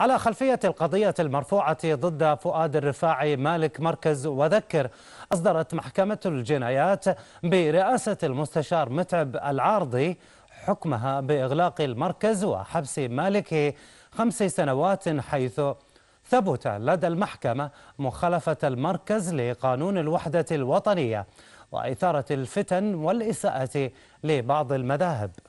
على خلفية القضية المرفوعة ضد فؤاد الرفاعي مالك مركز وذكر أصدرت محكمة الجنايات برئاسة المستشار متعب العارضي حكمها بإغلاق المركز وحبس مالكه خمس سنوات حيث ثبت لدى المحكمة مخالفة المركز لقانون الوحدة الوطنية وإثارة الفتن والإساءة لبعض المذاهب